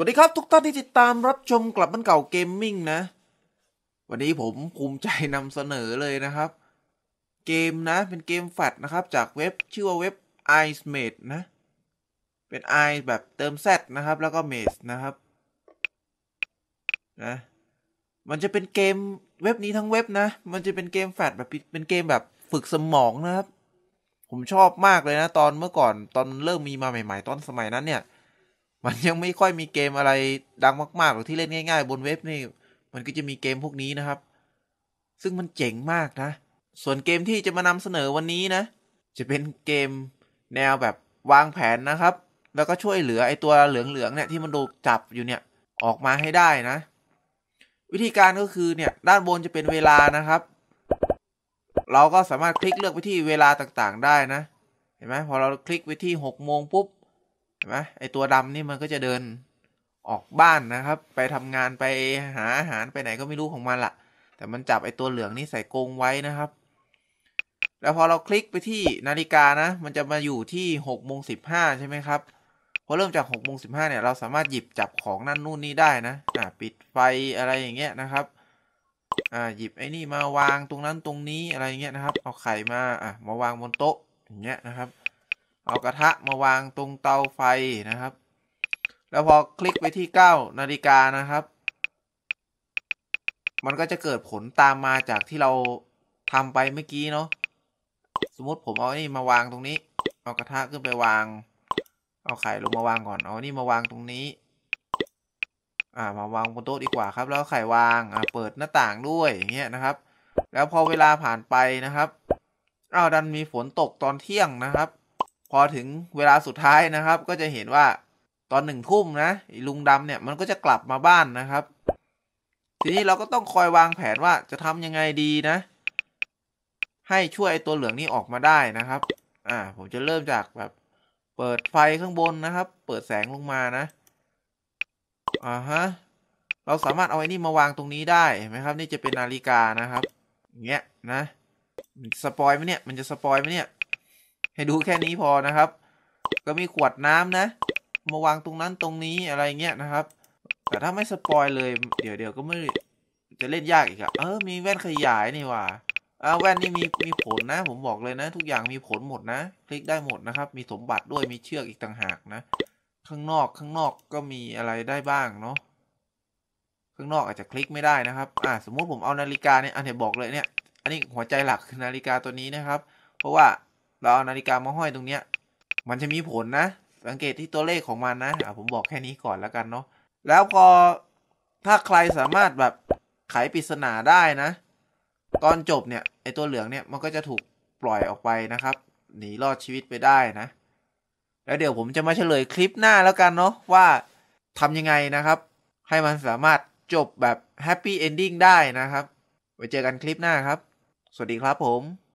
วัสดีครับทุกท่านที่ติดตามรับชมกลับบ้านเก่าเกมมิ่งนะวันนี้ผมภูมิใจนำเสนอเลยนะครับ เกมนะเป็นเกมแฟดนะครับจากเว็บชื่อว่าเว็บ i อ e m a d e นะเป็น i แบบเติมแดนะครับแล้วก็ m a d e นะครับนะมันจะเป็นเกมเว็บนี้ทั้งเว็บนะมันจะเป็นเกมแฟดแบบเป็นเกมแบบฝึกสมองนะครับ ผมชอบมากเลยนะตอนเมื่อก่อนตอนเริ่มมีมาใหม่ ๆ ตอนสมัยนั้นเนี่ยมันยังไม่ค่อยมีเกมอะไรดังมากๆหรอกที่เล่นง่ายๆ บนเว็บนี่มันก็จะมีเกมพวกนี้นะครับ ซึ่งมันเจ๋งมากนะ ส่วนเกมที่จะมานำเสนอวันนี้นะ จะเป็นเกมแนวแบบวางแผนนะครับ แล้วก็ช่วยเหลือไอตัวเหลืองๆเนี่ยที่ มัน โดนจับอยู่ เนี่ย ออกมาให้ได้นะ วิธีการก็คือ เนี่ยด้านบนจะเป็นเวลานะครับ เราก็สามารถคลิกเลือกไปที่เวลาต่างๆได้นะ เห็นไหมพอเราคลิกไปที่6โมงปุ๊บไหมไอตัวดำนี่มันก็จะเดินออกบ้านนะครับ ไปทำงานไปหาอาหารไปไหนก็ไม่รู้ของมันละแต่มันจับไอตัวเหลืองนี่ใส่กรงไว้นะครับ แล้วพอเราคลิกไปที่นาฬิกานะ มันจะมาอยู่ที่หกโมงสิบห้าใช่ไหมครับพอเริ่มจากหกโมงสิบห้าเนี่ย เราสามารถหยิบจับของนั่นนู่นนี่ได้นะอ่าปิดไฟอะไรอย่างเงี้ยนะครับอ่าหยิบไอ้นี่มาวางตรงนั้นตรงนี้อะไรอย่างเงี้ยนะครับเอาไข่มาอ่ามาวางบนโต๊ะอย่างเงี้ยนะครับเอา กระทะมาวางตรงเตาไฟนะครับ แล้วพอคลิกไปที่9นาฬิกานะครับ มันก็จะเกิดผลตามมาจากที่เราทำไปเมื่อกี้เนาะ สมมติผมเอาอันี่ มา วางตรงนี้ เอากระทะขึ้นไปวาง เอา ไข่ลงมาวาง ก่อน เอานี่ มาวางตรงนี้ อ่า มาวางบนโต๊ะดีกว่าครับ แล้วไข่วาง อ่าเปิดหน้าต่างด้วยอย่างเงี้ยนะครับ แล้วพอเวลาผ่านไปนะครับ อ้าว ดันมีฝนตกตอนเที่ยงนะครับพอถึงเวลาสุดท้ายนะครับก็จะเห็นว่าตอนหนึ่งทุ่มนะลุงดำเนี่ย มันก็จะกลับมาบ้านนะครับ ทีนี้เราก็ต้องคอยวางแผนว่าจะทำยังไงดีนะ ให้ช่วยไอตัวเหลืองนี้ออกมาได้นะครับอ่าผมจะเริ่มจากแบบ เปิดไฟข้างบนนะครับ เปิดแสงลงมานะอ่าฮะเราสามารถเอาไอ้นี่มาวางตรงนี้ได้เห็นไหมครับ นี่จะเป็นนาฬิกานะครับเงี้ยนะสปอยไหมเนี่ยมันจะสปอยไหมเนี่ยให้ดูแค่นี้พอนะครับ ก็มีขวดน้ำนะ มาวางตรงนั้นตรงนี้อะไรเงี้ยนะครับ แต่ถ้าไม่สปอยเลย เดี๋ยวเดี๋ยวก็ไม่จะเล่นยากอีกอะเออมีแว่นขยายนี่ว่าอาแว่นนี่มีมีผลนะ ผมบอกเลยนะ ทุกอย่างมีผลหมดนะ คลิกได้หมดนะครับ มีสมบัติด้วยมีเชือกอีกต่างหากนะ ข้างนอกข้างนอกก็มีอะไรได้บ้างเนาะข้างนอกอาจจะคลิกไม่ได้นะครับอ่าสมมุติผมเอานาฬิกาเนี่ยอันนี้บอกเลยเนี่ย อันนี้หัวใจหลักคือนาฬิกาตัวนี้นะครับ เพราะว่าเราเอานาฬิกามาห้อยตรงเนี้ย มันจะมีผลนะ สังเกตที่ตัวเลขของมันนะ อ่ผมบอกแค่นี้ก่อนแล้วกันเนาะ แล้วพอถ้าใครสามารถแบบไขปริศนาได้นะตอนจบเนี่ยไอตัวเหลืองเนี่ยมันก็จะถูกปล่อยออกไปนะครับ หนีรอดชีวิตไปได้นะ แล้วเดี๋ยวผมจะมาเฉลยคลิปหน้าแล้วกันเนาะว่าทำยังไงนะครับ ให้มันสามารถจบแบบแฮปปี้เอนดิ้งได้นะครับ ไว้เจอกันคลิปหน้าครับ สวัสดีครับผม